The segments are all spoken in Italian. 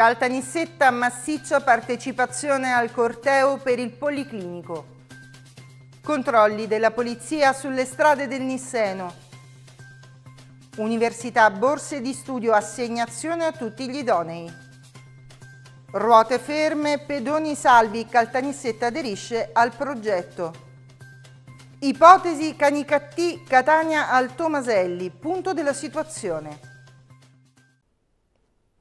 Caltanissetta massiccia partecipazione al corteo per il Policlinico. Controlli della polizia sulle strade del Nisseno. Università borse di studio assegnazione a tutti gli idonei. Ruote ferme, pedoni salvi, Caltanissetta aderisce al progetto. Ipotesi Canicattì, Catania al Tomaselli, punto della situazione.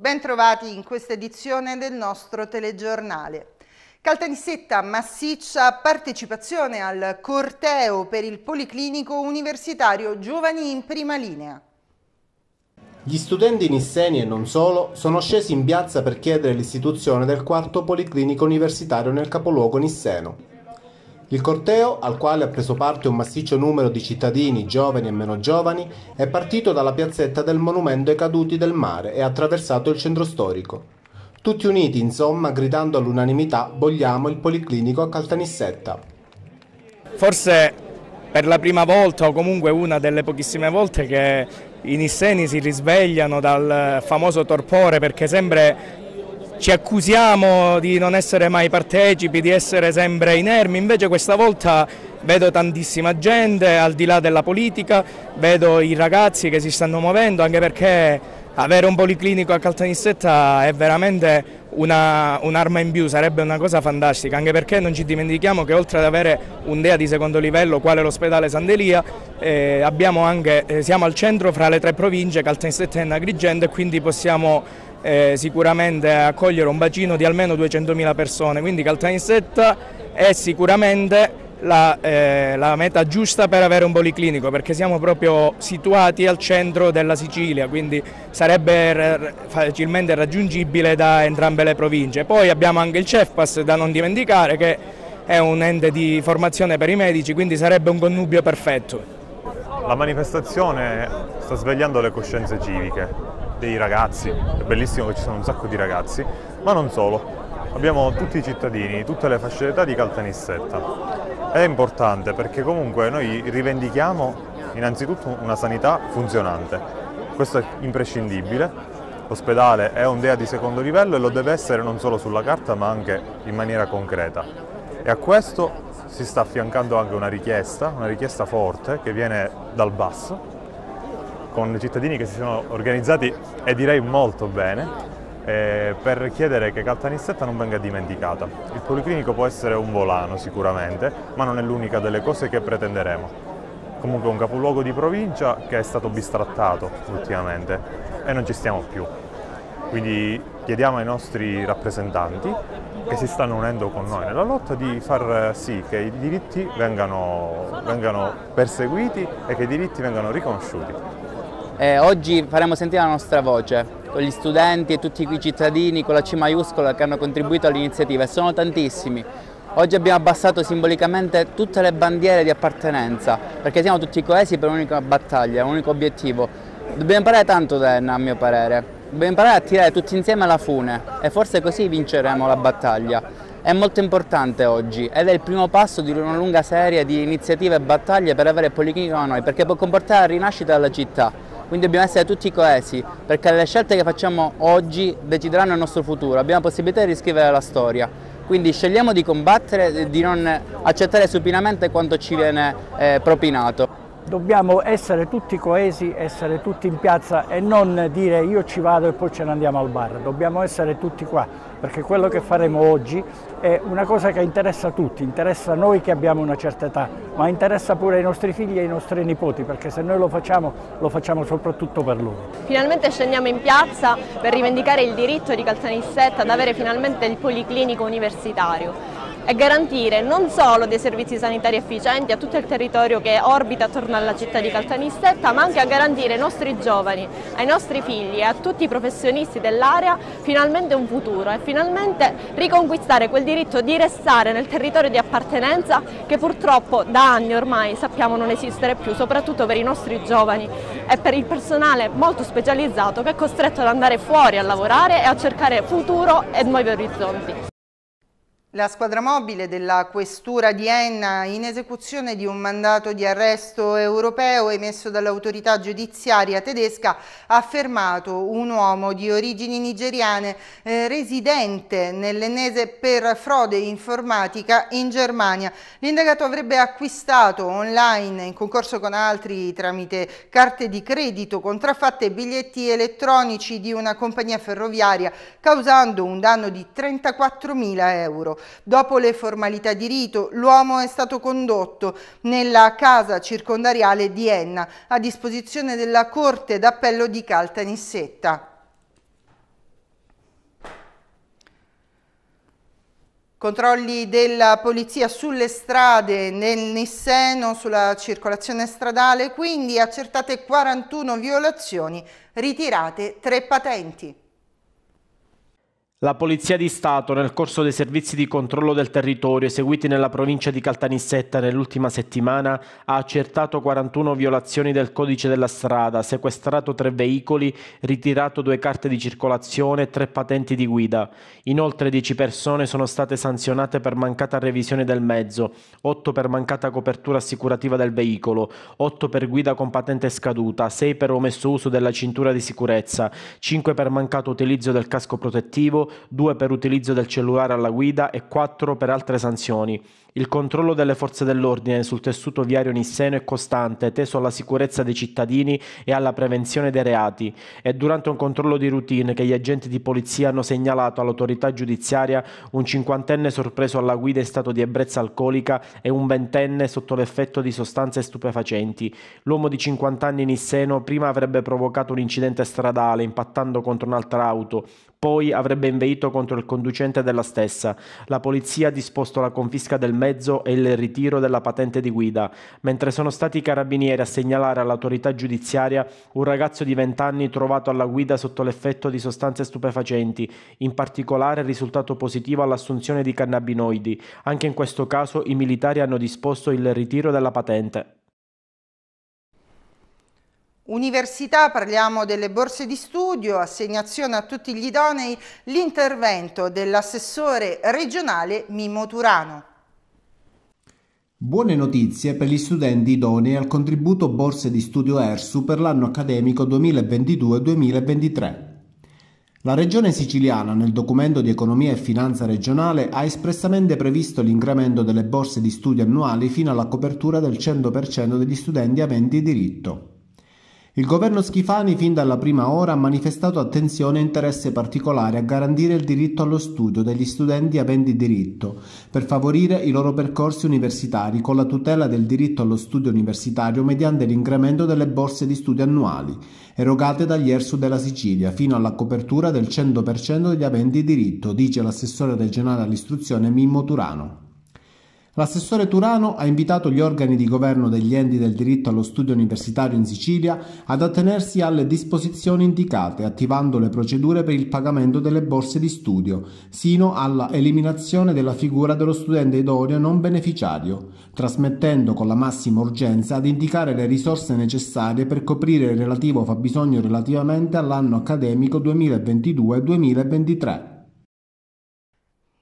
Bentrovati in questa edizione del nostro telegiornale. Caltanissetta massiccia partecipazione al corteo per il Policlinico Universitario Giovani in prima linea. Gli studenti nisseni e non solo sono scesi in piazza per chiedere l'istituzione del quarto Policlinico Universitario nel capoluogo nisseno. Il corteo, al quale ha preso parte un massiccio numero di cittadini, giovani e meno giovani, è partito dalla piazzetta del Monumento ai Caduti del Mare e ha attraversato il centro storico. Tutti uniti, insomma, gridando all'unanimità, vogliamo il Policlinico a Caltanissetta. Forse per la prima volta o comunque una delle pochissime volte che i nisseni si risvegliano dal famoso torpore perché sempre ci accusiamo di non essere mai partecipi, di essere sempre inermi, invece questa volta vedo tantissima gente al di là della politica, vedo i ragazzi che si stanno muovendo anche perché avere un policlinico a Caltanissetta è veramente un'arma in più, sarebbe una cosa fantastica, anche perché non ci dimentichiamo che oltre ad avere un DEA di secondo livello, quale l'ospedale Sandelia, eh, anche, eh, siamo al centro fra le tre province, Caltanissetta e Agrigento, quindi possiamo eh, sicuramente accogliere un bacino di almeno 200.000 persone, quindi Caltanissetta è sicuramente la, eh, la, meta giusta per avere un policlinico perché siamo proprio situati al centro della Sicilia, quindi sarebbe facilmente raggiungibile da entrambe le province. Poi abbiamo anche il CEFPAS da non dimenticare che è un ente di formazione per i medici, quindi sarebbe un connubio perfetto. La manifestazione sta svegliando le coscienze civiche, dei ragazzi, è bellissimo che ci sono un sacco di ragazzi, ma non solo. Abbiamo tutti i cittadini, tutte le fasce d'età di Caltanissetta. È importante perché comunque noi rivendichiamo innanzitutto una sanità funzionante. Questo è imprescindibile. L'ospedale è un DEA di secondo livello e lo deve essere non solo sulla carta ma anche in maniera concreta. E a questo si sta affiancando anche una richiesta, una richiesta forte che viene dal basso, con i cittadini che si sono organizzati e direi molto bene eh, per chiedere che Caltanissetta non venga dimenticata. Il Policlinico può essere un volano sicuramente, ma non è l'unica delle cose che pretenderemo. Comunque un capoluogo di provincia che è stato bistrattato ultimamente e non ci stiamo più. Quindi chiediamo ai nostri rappresentanti che si stanno unendo con noi nella lotta di far sì che i diritti vengano, vengano perseguiti e che i diritti vengano riconosciuti. Eh, oggi faremo sentire la nostra voce con gli studenti e tutti i cittadini con la C maiuscola che hanno contribuito all'iniziativa e sono tantissimi. Oggi abbiamo abbassato simbolicamente tutte le bandiere di appartenenza perché siamo tutti coesi per un'unica battaglia, un unico obiettivo. Dobbiamo imparare tanto da Enna a mio parere, dobbiamo imparare a tirare tutti insieme alla fune e forse così vinceremo la battaglia. È molto importante oggi ed è il primo passo di una lunga serie di iniziative e battaglie per avere Policlinico a noi perché può comportare la rinascita della città quindi dobbiamo essere tutti coesi, perché le scelte che facciamo oggi decideranno il nostro futuro, abbiamo la possibilità di riscrivere la storia. Quindi scegliamo di combattere, e di non accettare supinamente quanto ci viene eh, propinato. Dobbiamo essere tutti coesi, essere tutti in piazza e non dire io ci vado e poi ce ne andiamo al bar. Dobbiamo essere tutti qua perché quello che faremo oggi è una cosa che interessa a tutti, interessa a noi che abbiamo una certa età, ma interessa pure ai nostri figli e ai nostri nipoti, perché se noi lo facciamo, lo facciamo soprattutto per loro. Finalmente scendiamo in piazza per rivendicare il diritto di Caltanissetta ad avere finalmente il policlinico universitario e garantire non solo dei servizi sanitari efficienti a tutto il territorio che orbita attorno alla città di Caltanissetta, ma anche a garantire ai nostri giovani, ai nostri figli e a tutti i professionisti dell'area finalmente un futuro e finalmente riconquistare quel diritto di restare nel territorio di appartenenza che purtroppo da anni ormai sappiamo non esistere più, soprattutto per i nostri giovani e per il personale molto specializzato che è costretto ad andare fuori a lavorare e a cercare futuro e nuovi orizzonti. La squadra mobile della Questura di Enna, in esecuzione di un mandato di arresto europeo emesso dall'autorità giudiziaria tedesca, ha fermato un uomo di origini nigeriane eh, residente nell'ennese per frode informatica in Germania. L'indagato avrebbe acquistato online, in concorso con altri tramite carte di credito contraffatte e biglietti elettronici di una compagnia ferroviaria, causando un danno di 34.000 euro. Dopo le formalità di rito, l'uomo è stato condotto nella casa circondariale di Enna, a disposizione della Corte d'Appello di Caltanissetta. Controlli della polizia sulle strade, nel Nisseno, sulla circolazione stradale, quindi accertate 41 violazioni, ritirate 3 patenti. La Polizia di Stato, nel corso dei servizi di controllo del territorio eseguiti nella provincia di Caltanissetta nell'ultima settimana, ha accertato 41 violazioni del codice della strada, sequestrato tre veicoli, ritirato due carte di circolazione e tre patenti di guida. Inoltre 10 persone sono state sanzionate per mancata revisione del mezzo, 8 per mancata copertura assicurativa del veicolo, 8 per guida con patente scaduta, 6 per omesso uso della cintura di sicurezza, 5 per mancato utilizzo del casco protettivo, 2 per utilizzo del cellulare alla guida e 4 per altre sanzioni. Il controllo delle forze dell'ordine sul tessuto viario nisseno è costante, teso alla sicurezza dei cittadini e alla prevenzione dei reati. È durante un controllo di routine che gli agenti di polizia hanno segnalato all'autorità giudiziaria un cinquantenne sorpreso alla guida in stato di ebbrezza alcolica e un ventenne sotto l'effetto di sostanze stupefacenti. L'uomo di 50 anni nisseno prima avrebbe provocato un incidente stradale impattando contro un'altra auto, poi avrebbe inveito contro il conducente della stessa. La polizia ha disposto la confisca del mezzo mezzo e il ritiro della patente di guida, mentre sono stati i carabinieri a segnalare all'autorità giudiziaria un ragazzo di 20 anni trovato alla guida sotto l'effetto di sostanze stupefacenti, in particolare risultato positivo all'assunzione di cannabinoidi. Anche in questo caso i militari hanno disposto il ritiro della patente. Università, parliamo delle borse di studio, assegnazione a tutti gli idonei, l'intervento dell'assessore regionale Mimo Turano. Buone notizie per gli studenti idonei al contributo borse di studio ERSU per l'anno accademico 2022-2023. La Regione siciliana nel documento di economia e finanza regionale ha espressamente previsto l'incremento delle borse di studio annuali fino alla copertura del 100% degli studenti aventi diritto. Il governo Schifani fin dalla prima ora ha manifestato attenzione e interesse particolare a garantire il diritto allo studio degli studenti aventi diritto, per favorire i loro percorsi universitari con la tutela del diritto allo studio universitario mediante l'incremento delle borse di studio annuali, erogate dagli ERSU della Sicilia, fino alla copertura del 100% degli aventi diritto, dice l'assessore regionale all'istruzione Mimmo Turano. L'assessore Turano ha invitato gli organi di governo degli enti del diritto allo studio universitario in Sicilia ad attenersi alle disposizioni indicate, attivando le procedure per il pagamento delle borse di studio, sino alla eliminazione della figura dello studente idoneo non beneficiario, trasmettendo con la massima urgenza ad indicare le risorse necessarie per coprire il relativo fabbisogno relativamente all'anno accademico 2022-2023.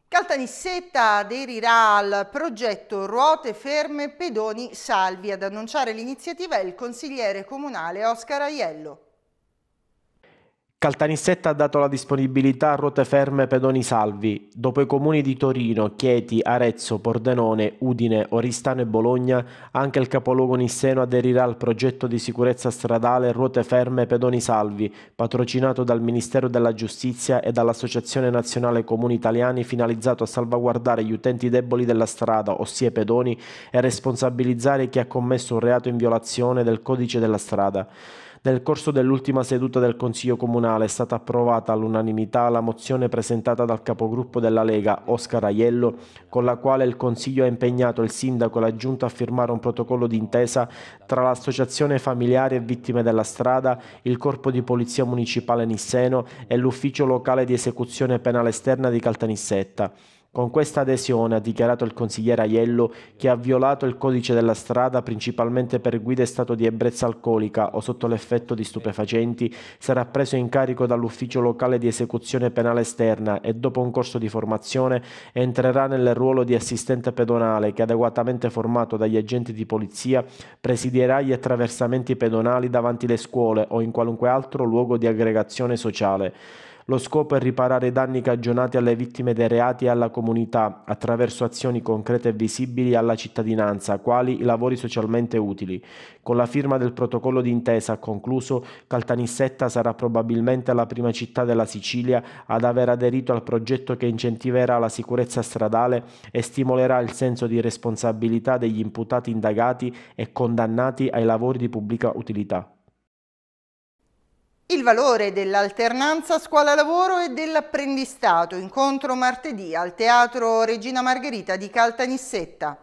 Caltanissetta aderirà al progetto Ruote Ferme Pedoni Salvi. Ad annunciare l'iniziativa è il consigliere comunale Oscar Aiello. Caltanissetta ha dato la disponibilità a ruote ferme pedoni salvi. Dopo i comuni di Torino, Chieti, Arezzo, Pordenone, Udine, Oristano e Bologna, anche il capoluogo nisseno aderirà al progetto di sicurezza stradale Ruote ferme pedoni salvi, patrocinato dal Ministero della Giustizia e dall'Associazione Nazionale Comuni Italiani, finalizzato a salvaguardare gli utenti deboli della strada, ossia i pedoni, e responsabilizzare chi ha commesso un reato in violazione del codice della strada. Nel corso dell'ultima seduta del Consiglio Comunale è stata approvata all'unanimità la mozione presentata dal capogruppo della Lega, Oscar Aiello, con la quale il Consiglio ha impegnato il Sindaco e la Giunta a firmare un protocollo d'intesa tra l'Associazione Familiari e Vittime della Strada, il Corpo di Polizia Municipale Nisseno e l'Ufficio Locale di Esecuzione Penale Esterna di Caltanissetta. Con questa adesione, ha dichiarato il consigliere Aiello, che ha violato il codice della strada principalmente per guida in stato di ebbrezza alcolica o sotto l'effetto di stupefacenti sarà preso in carico dall'ufficio locale di esecuzione penale esterna e dopo un corso di formazione entrerà nel ruolo di assistente pedonale che adeguatamente formato dagli agenti di polizia presidierà gli attraversamenti pedonali davanti le scuole o in qualunque altro luogo di aggregazione sociale. Lo scopo è riparare i danni cagionati alle vittime dei reati e alla comunità attraverso azioni concrete e visibili alla cittadinanza, quali i lavori socialmente utili. Con la firma del protocollo d'intesa concluso, Caltanissetta sarà probabilmente la prima città della Sicilia ad aver aderito al progetto che incentiverà la sicurezza stradale e stimolerà il senso di responsabilità degli imputati indagati e condannati ai lavori di pubblica utilità. Il valore dell'alternanza scuola-lavoro e dell'apprendistato, incontro martedì al Teatro Regina Margherita di Caltanissetta.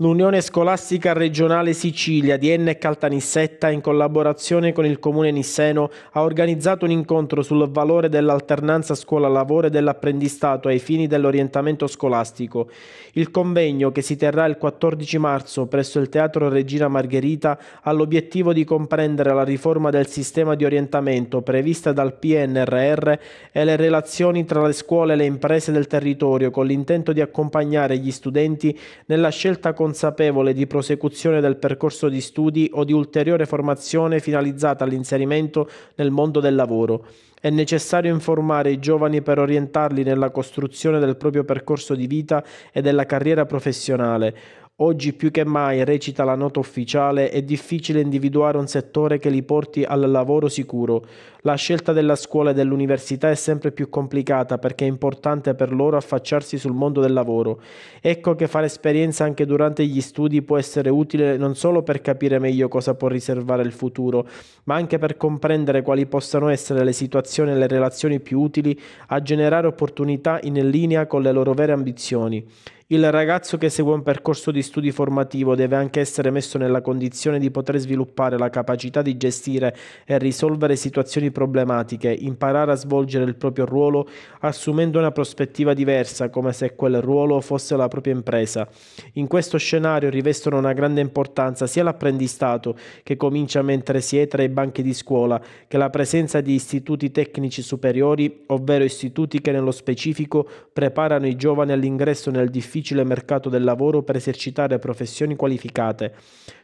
L'Unione Scolastica Regionale Sicilia di N. Caltanissetta, in collaborazione con il Comune Nisseno, ha organizzato un incontro sul valore dell'alternanza scuola-lavoro e dell'apprendistato ai fini dell'orientamento scolastico. Il convegno, che si terrà il 14 marzo presso il Teatro Regina Margherita, ha l'obiettivo di comprendere la riforma del sistema di orientamento prevista dal PNRR e le relazioni tra le scuole e le imprese del territorio con l'intento di accompagnare gli studenti nella scelta consapevole consapevole di prosecuzione del percorso di studi o di ulteriore formazione finalizzata all'inserimento nel mondo del lavoro. È necessario informare i giovani per orientarli nella costruzione del proprio percorso di vita e della carriera professionale Oggi più che mai, recita la nota ufficiale, è difficile individuare un settore che li porti al lavoro sicuro. La scelta della scuola e dell'università è sempre più complicata perché è importante per loro affacciarsi sul mondo del lavoro. Ecco che fare esperienza anche durante gli studi può essere utile non solo per capire meglio cosa può riservare il futuro, ma anche per comprendere quali possano essere le situazioni e le relazioni più utili a generare opportunità in linea con le loro vere ambizioni. Il ragazzo che segue un percorso di studi formativo deve anche essere messo nella condizione di poter sviluppare la capacità di gestire e risolvere situazioni problematiche, imparare a svolgere il proprio ruolo assumendo una prospettiva diversa, come se quel ruolo fosse la propria impresa. In questo scenario rivestono una grande importanza sia l'apprendistato, che comincia mentre si è tra i banchi di scuola, che la presenza di istituti tecnici superiori, ovvero istituti che nello specifico preparano i giovani all'ingresso nel difficile difficile mercato del lavoro per esercitare professioni qualificate.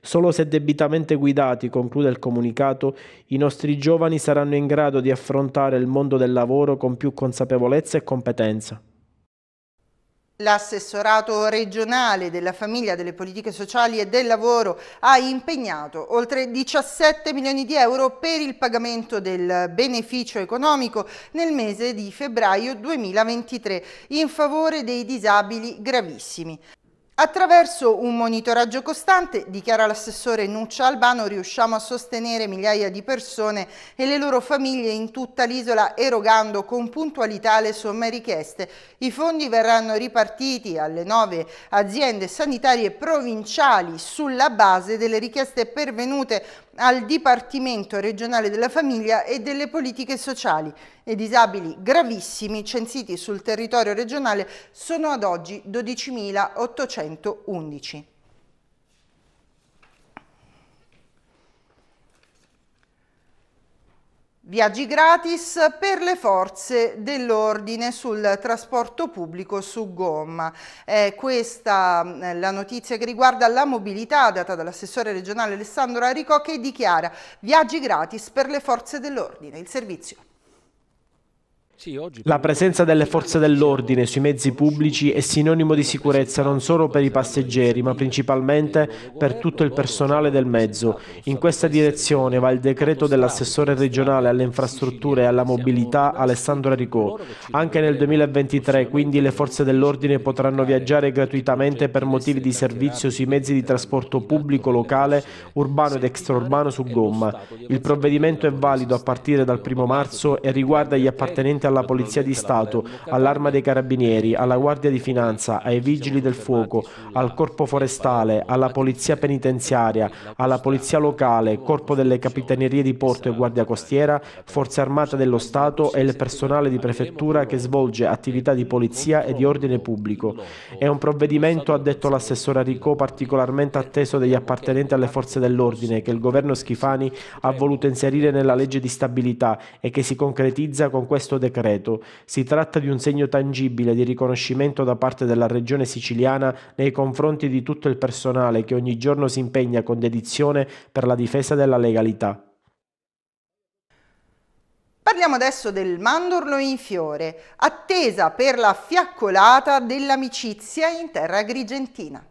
Solo se debitamente guidati, conclude il comunicato, i nostri giovani saranno in grado di affrontare il mondo del lavoro con più consapevolezza e competenza. L'assessorato regionale della famiglia, delle politiche sociali e del lavoro ha impegnato oltre 17 milioni di euro per il pagamento del beneficio economico nel mese di febbraio 2023 in favore dei disabili gravissimi. Attraverso un monitoraggio costante, dichiara l'assessore Nuccia Albano, riusciamo a sostenere migliaia di persone e le loro famiglie in tutta l'isola erogando con puntualità le somme richieste. I fondi verranno ripartiti alle nove aziende sanitarie provinciali sulla base delle richieste pervenute al Dipartimento regionale della famiglia e delle politiche sociali e disabili gravissimi censiti sul territorio regionale sono ad oggi 12.811. Viaggi gratis per le forze dell'ordine sul trasporto pubblico su gomma. È questa eh, la notizia che riguarda la mobilità data dall'assessore regionale Alessandro Aricò che dichiara viaggi gratis per le forze dell'ordine. Il servizio. La presenza delle forze dell'ordine sui mezzi pubblici è sinonimo di sicurezza non solo per i passeggeri, ma principalmente per tutto il personale del mezzo. In questa direzione va il decreto dell'assessore regionale alle infrastrutture e alla mobilità Alessandro Aricò. Anche nel 2023, quindi, le forze dell'ordine potranno viaggiare gratuitamente per motivi di servizio sui mezzi di trasporto pubblico locale, urbano ed extraurbano su gomma. Il provvedimento è valido a partire dal 1 marzo e riguarda gli appartenenti direttamente alla Polizia di Stato, all'Arma dei Carabinieri, alla Guardia di Finanza, ai Vigili del Fuoco, al Corpo Forestale, alla Polizia Penitenziaria, alla Polizia Locale, Corpo delle Capitanerie di Porto e Guardia Costiera, Forze Armate dello Stato e il personale di prefettura che svolge attività di polizia e di ordine pubblico. È un provvedimento, ha detto l'assessore Ricò, particolarmente atteso degli appartenenti alle forze dell'ordine che il governo Schifani ha voluto inserire nella legge di stabilità e che si concretizza con questo decreto decreto. Si tratta di un segno tangibile di riconoscimento da parte della Regione siciliana nei confronti di tutto il personale che ogni giorno si impegna con dedizione per la difesa della legalità. Parliamo adesso del mandorlo in fiore, attesa per la fiaccolata dell'amicizia in terra agrigentina.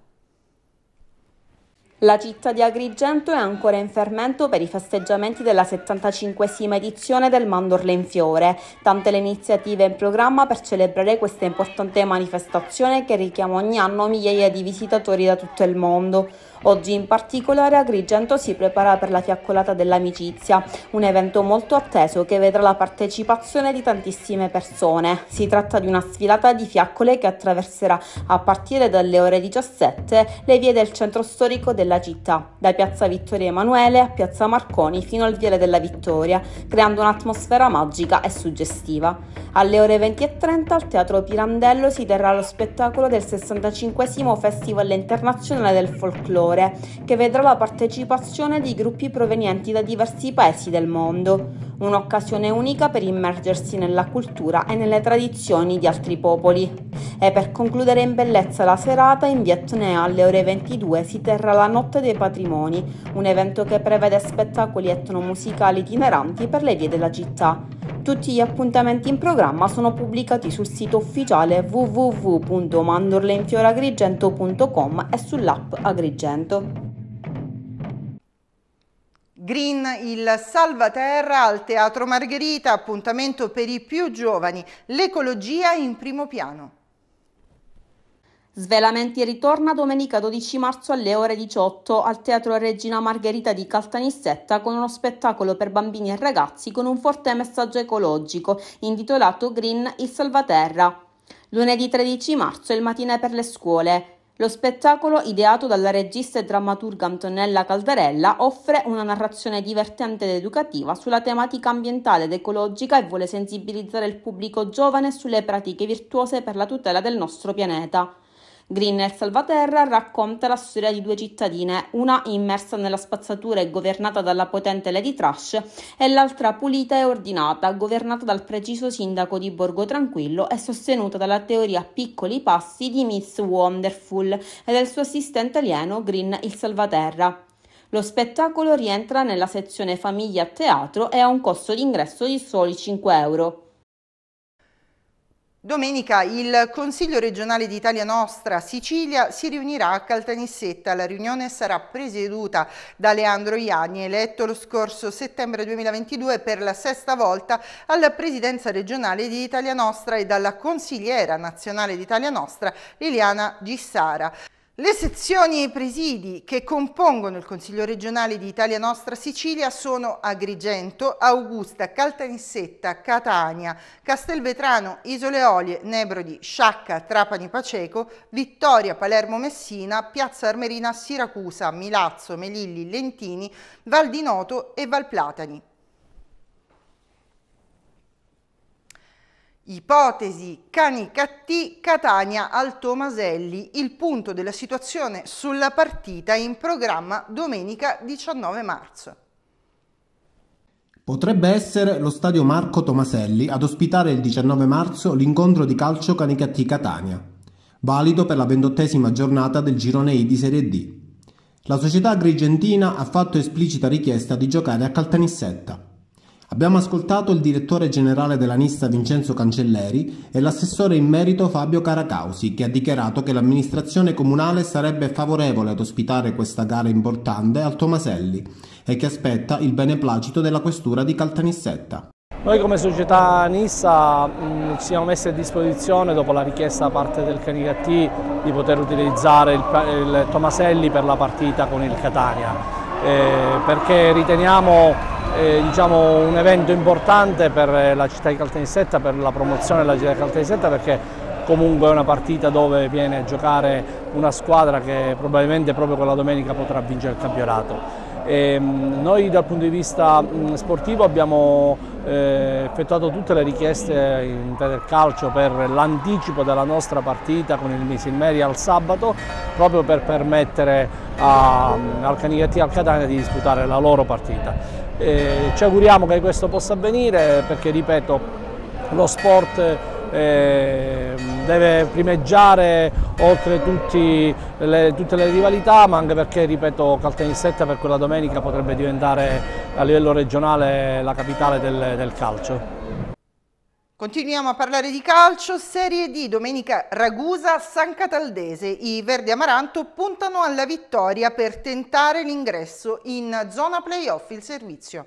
La città di Agrigento è ancora in fermento per i festeggiamenti della 75 edizione del Mandorle in Fiore, tante le iniziative in programma per celebrare questa importante manifestazione che richiama ogni anno migliaia di visitatori da tutto il mondo. Oggi in particolare Agrigento si prepara per la fiaccolata dell'amicizia, un evento molto atteso che vedrà la partecipazione di tantissime persone. Si tratta di una sfilata di fiaccole che attraverserà a partire dalle ore 17 le vie del centro storico della città, da Piazza Vittorio Emanuele a Piazza Marconi fino al Viale della Vittoria, creando un'atmosfera magica e suggestiva. Alle ore 20.30 al Teatro Pirandello si terrà lo spettacolo del 65 Festival Internazionale del Folklore superiore, che vedrà la partecipazione di gruppi provenienti da diversi paesi del mondo, un'occasione unica per immergersi nella cultura e nelle tradizioni di altri popoli. E per concludere in bellezza la serata, in Vietnam alle ore 22 si terrà la Notte dei Patrimoni, un evento che prevede spettacoli etnomusicali itineranti per le vie della città. Tutti gli appuntamenti in programma sono pubblicati sul sito ufficiale www.mandorleinfioraagrigento.com e sull'app Agrigento. Green il Salvaterra al Teatro Margherita, appuntamento per i più giovani, l'ecologia in primo piano. Svelamenti ritorna domenica 12 marzo alle ore 18 al Teatro Regina Margherita di Caltanissetta con uno spettacolo per bambini e ragazzi con un forte messaggio ecologico intitolato Green il Salvaterra. Lunedì 13 marzo è il matinè per le scuole. Lo spettacolo, ideato dalla regista e drammaturga Antonella Caldarella, offre una narrazione divertente ed educativa sulla tematica ambientale ed ecologica e vuole sensibilizzare il pubblico giovane sulle pratiche virtuose per la tutela del nostro pianeta. Green nel Salvaterra racconta la storia di due cittadine, una immersa nella spazzatura e governata dalla potente Lady Trash e l'altra pulita e ordinata, governata dal preciso sindaco di Borgo Tranquillo e sostenuta dalla teoria piccoli passi di Miss Wonderful e del suo assistente alieno Green il Salvaterra. Lo spettacolo rientra nella sezione famiglia a teatro e ha un costo d'ingresso di soli 5 euro. Domenica il Consiglio regionale d'Italia Nostra Sicilia si riunirà a Caltanissetta. La riunione sarà presieduta da Leandro Iani, eletto lo scorso settembre 2022 per la sesta volta alla presidenza regionale d'Italia Nostra e dalla consigliera nazionale d'Italia Nostra Liliana Gissara. Le sezioni e i presidi che compongono il Consiglio regionale di Italia Nostra Sicilia sono Agrigento, Augusta, Caltanissetta, Catania, Castelvetrano, Isole Olie, Nebrodi, Sciacca, Trapani Paceco, Vittoria, Palermo Messina, Piazza Armerina, Siracusa, Milazzo, Melilli, Lentini, Val di Noto e Val Platani. Ipotesi Canicattì Catania Alto Maselli, il punto della situazione sulla partita in programma domenica 19 marzo. Potrebbe essere lo stadio Marco Tomaselli ad ospitare il 19 marzo l'incontro di calcio Canicattì Catania, valido per la ventottesima giornata del girone I di Serie D. La società grigentina ha fatto esplicita richiesta di giocare a Caltanissetta Abbiamo ascoltato il direttore generale della Nista Vincenzo Cancelleri e l'assessore in merito Fabio Caracausi che ha dichiarato che l'amministrazione comunale sarebbe favorevole ad ospitare questa gara importante al Tomaselli e che aspetta il beneplacito della questura di Caltanissetta. Noi come società Nissa mm, ci siamo messi a disposizione dopo la richiesta da parte del Canicattì di poter utilizzare il, il, Tomaselli per la partita con il Catania eh, perché riteniamo eh, diciamo, un evento importante per eh, la città di Caltanissetta, per la promozione della città di Caltanissetta perché comunque è una partita dove viene a giocare una squadra che probabilmente proprio quella domenica potrà vincere il campionato. E, ehm, noi dal punto di vista mh, sportivo abbiamo eh, effettuato tutte le richieste in calcio per l'anticipo della nostra partita con il Misilmeri al sabato proprio per permettere a, mm, al Canigatti e al Catania di disputare la loro partita. Eh, ci auguriamo che questo possa avvenire perché ripeto lo sport Ehm, deve primeggiare oltre tutti, le, tutte le rivalità ma anche perché ripeto Caltanissetta per quella domenica potrebbe diventare a livello regionale la capitale del, del calcio. Continuiamo a parlare di calcio, Serie D, domenica Ragusa, San Cataldese. I Verdi Amaranto puntano alla vittoria per tentare l'ingresso in zona playoff il servizio.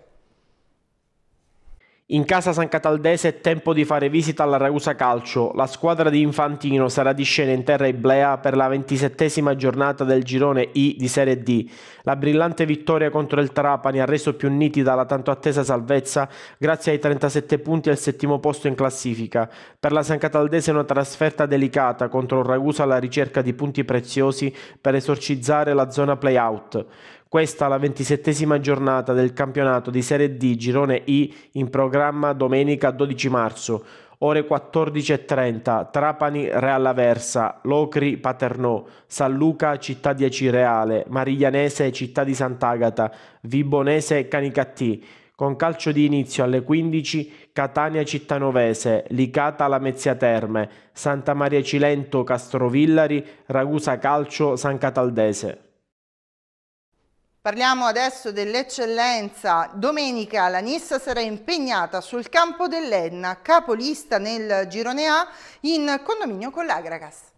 In casa San Cataldese è tempo di fare visita alla Ragusa Calcio. La squadra di Infantino sarà di scena in terra iblea per la ventisettesima giornata del girone I di Serie D. La brillante vittoria contro il Trapani ha reso più nitida la tanto attesa salvezza grazie ai 37 punti al settimo posto in classifica. Per la San Cataldese è una trasferta delicata contro il Ragusa alla ricerca di punti preziosi per esorcizzare la zona play-out. Questa la ventisettesima giornata del campionato di Serie D Girone I in programma domenica 12 marzo, ore 14.30, Trapani Real Aversa, Locri Paternò, San Luca Città di Acireale, Mariglianese Città di Sant'Agata, Vibonese Canicattì. Con calcio di inizio alle 15 Catania Cittanovese, Licata Lamezia Terme, Santa Maria Cilento Castrovillari, Ragusa Calcio San Cataldese. Parliamo adesso dell'eccellenza. Domenica la Nissa sarà impegnata sul campo dell'Enna, capolista nel girone A, in condominio con l'Agragas.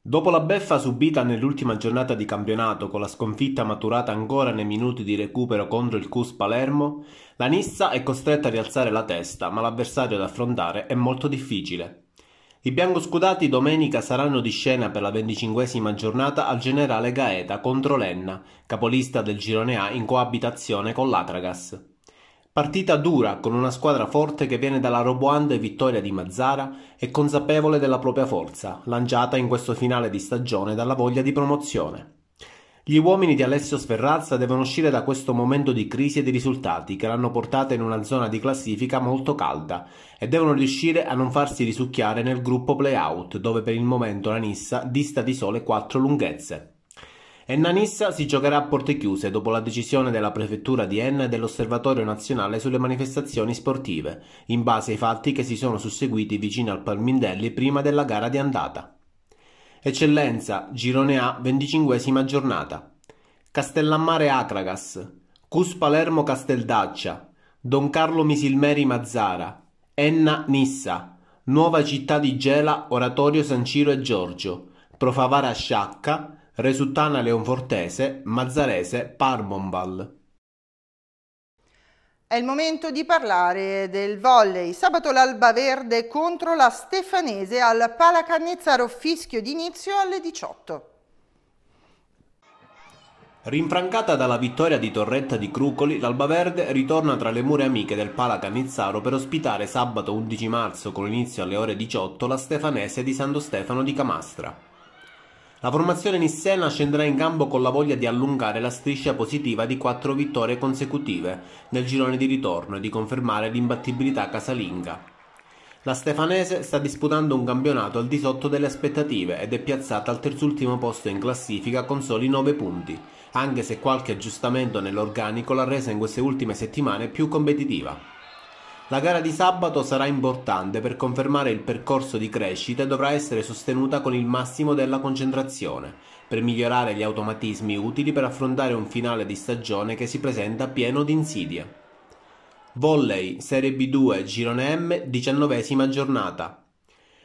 Dopo la beffa subita nell'ultima giornata di campionato con la sconfitta maturata ancora nei minuti di recupero contro il Cus Palermo, la Nissa è costretta a rialzare la testa, ma l'avversario da affrontare è molto difficile. I biancoscudati domenica saranno di scena per la venticinquesima giornata al Generale Gaeta contro l'Enna, capolista del girone A in coabitazione con l'Atragas. Partita dura con una squadra forte che viene dalla roboante vittoria di Mazzara e consapevole della propria forza, lanciata in questo finale di stagione dalla voglia di promozione. Gli uomini di Alessio Sferrazza devono uscire da questo momento di crisi e di risultati che l'hanno portata in una zona di classifica molto calda e devono riuscire a non farsi risucchiare nel gruppo playout dove per il momento la Nissa dista di sole 4 lunghezze. Enna Nissa si giocherà a porte chiuse dopo la decisione della prefettura di Enna e dell'Osservatorio Nazionale sulle manifestazioni sportive, in base ai fatti che si sono susseguiti vicino al Palmindelli prima della gara di andata. Eccellenza, girone A, venticinquesima giornata. Castellammare Atragas, Cus Palermo Casteldaccia, Don Carlo Misilmeri Mazzara, Enna Nissa, Nuova Città di Gela, Oratorio San Ciro e Giorgio, Profavara Sciacca, Resultana Leonfortese, Mazzarese, Parmonval. È il momento di parlare del volley. Sabato l'Alba Verde contro la Stefanese al Palacannizzaro Fischio d'inizio alle 18. Rinfrancata dalla vittoria di Torretta di Crucoli, l'Alba Verde ritorna tra le mura amiche del Palacannizzaro per ospitare sabato 11 marzo con inizio alle ore 18 la Stefanese di Santo Stefano di Camastra. La formazione nissena scenderà in campo con la voglia di allungare la striscia positiva di quattro vittorie consecutive nel girone di ritorno e di confermare l'imbattibilità casalinga. La stefanese sta disputando un campionato al di sotto delle aspettative ed è piazzata al terzultimo posto in classifica con soli 9 punti, anche se qualche aggiustamento nell'organico l'ha resa in queste ultime settimane più competitiva. La gara di sabato sarà importante per confermare il percorso di crescita e dovrà essere sostenuta con il massimo della concentrazione, per migliorare gli automatismi utili per affrontare un finale di stagione che si presenta pieno di insidie. Volley, Serie B2, Girone M, diciannovesima giornata.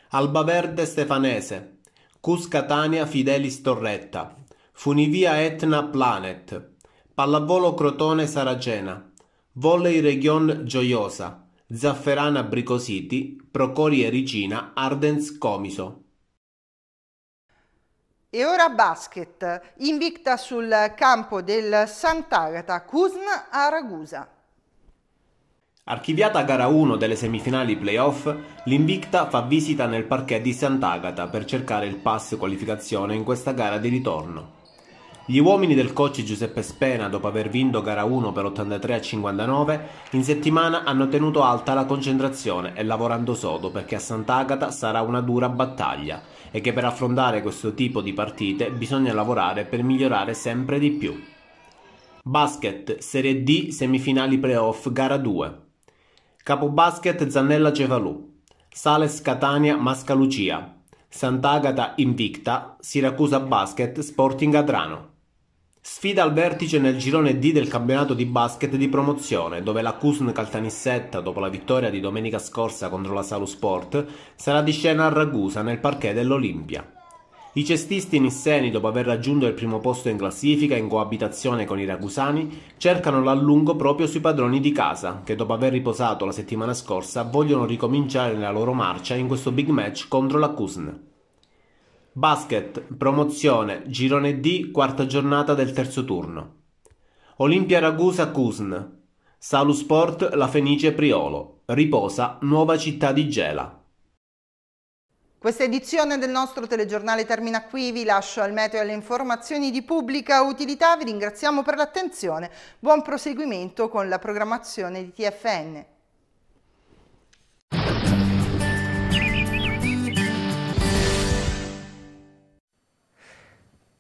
Albaverde Stefanese, Cus Catania Fidelis Torretta, Funivia Etna Planet, Pallavolo Crotone Saragena, Volley Region Gioiosa, Zafferana Bricositi, e Ricina, Ardens Comiso. E ora basket, invicta sul campo del Sant'Agata Cusn a Ragusa. Archiviata gara 1 delle semifinali playoff, l'Invicta fa visita nel parquet di Sant'Agata per cercare il pass qualificazione in questa gara di ritorno. Gli uomini del coach Giuseppe Spena, dopo aver vinto gara 1 per 83 a 59, in settimana hanno tenuto alta la concentrazione e lavorando sodo perché a Sant'Agata sarà una dura battaglia e che per affrontare questo tipo di partite bisogna lavorare per migliorare sempre di più. Basket, Serie D, semifinali playoff, gara 2. Capo basket Zannella Cefalù, Sales Catania Mascalucia, Sant'Agata Invicta, Siracusa Basket Sporting Adrano. Sfida al vertice nel girone D del campionato di basket di promozione, dove la Cusn Caltanissetta, dopo la vittoria di domenica scorsa contro la Salu Sport, sarà di scena a Ragusa nel parquet dell'Olimpia. I cestisti nisseni, dopo aver raggiunto il primo posto in classifica in coabitazione con i ragusani, cercano l'allungo proprio sui padroni di casa, che dopo aver riposato la settimana scorsa vogliono ricominciare la loro marcia in questo big match contro la Cusn. Basket, promozione, girone D, quarta giornata del terzo turno. Olimpia Ragusa Cusn, Salu Sport, La Fenice Priolo, Riposa Nuova Città di Gela. Questa edizione del nostro telegiornale termina qui, vi lascio al meteo e alle informazioni di pubblica utilità, vi ringraziamo per l'attenzione, buon proseguimento con la programmazione di TFN.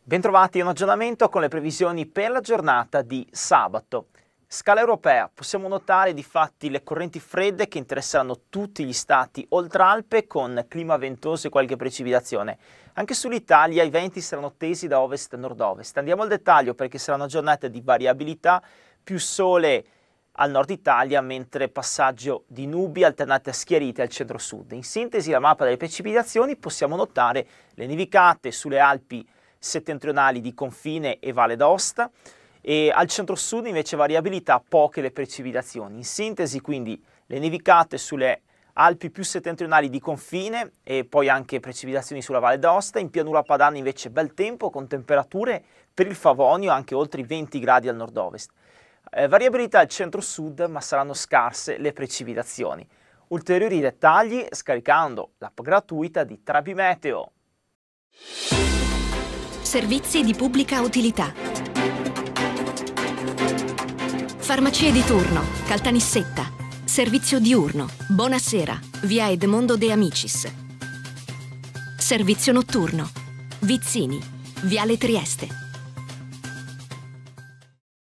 Bentrovati a un aggiornamento con le previsioni per la giornata di sabato. Scala europea, possiamo notare di fatti le correnti fredde che interesseranno tutti gli stati oltre Alpe con clima ventoso e qualche precipitazione. Anche sull'Italia i venti saranno tesi da ovest a nord-ovest. Andiamo al dettaglio perché sarà una giornata di variabilità, più sole al nord Italia, mentre passaggio di nubi alternate a schiarite al centro-sud. In sintesi la mappa delle precipitazioni possiamo notare le nevicate sulle Alpi settentrionali di Confine e Valle d'Aosta e al centro-sud invece variabilità poche le precipitazioni. In sintesi quindi le nevicate sulle Alpi più settentrionali di confine e poi anche precipitazioni sulla Valle d'Aosta, in pianura padana invece bel tempo con temperature per il Favonio anche oltre i 20 gradi al nord-ovest. Eh, variabilità al centro-sud ma saranno scarse le precipitazioni. Ulteriori dettagli scaricando l'app gratuita di Trabimeteo servizi di pubblica utilità. Farmacie di turno, Caltanissetta, servizio diurno, Buonasera, via Edmondo De Amicis. Servizio notturno, Vizzini, viale Trieste.